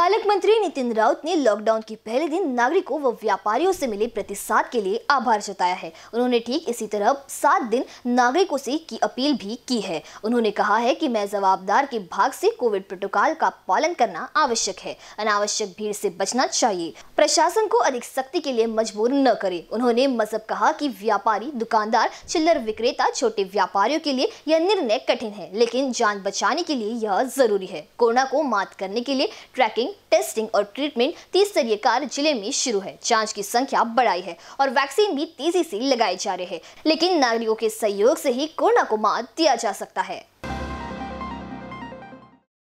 पालक मंत्री नितिन राउत ने लॉकडाउन के पहले दिन नागरिकों व व्यापारियों से मिले प्रतिसाद के लिए आभार जताया है उन्होंने ठीक इसी तरह सात दिन नागरिकों से की अपील भी की है उन्होंने कहा है कि मैं जवाबदार के भाग से कोविड प्रोटोकॉल का पालन करना आवश्यक है अनावश्यक भीड़ से बचना चाहिए प्रशासन को अधिक सख्ती के लिए मजबूर न करे उन्होंने मजहब कहा की व्यापारी दुकानदार चिल्लर विक्रेता छोटे व्यापारियों के लिए यह निर्णय कठिन है लेकिन जान बचाने के लिए यह जरूरी है कोरोना को मात करने के लिए ट्रैकिंग स्क्रीनिंग टेस्टिंग और ट्रीटमेंट स्तरीय कार्य जिले में शुरू है जांच की संख्या बढ़ाई है और वैक्सीन भी तेजी से लगाए जा रहे हैं लेकिन नागरिकों के सहयोग से ही कोरोना को मात दिया जा सकता है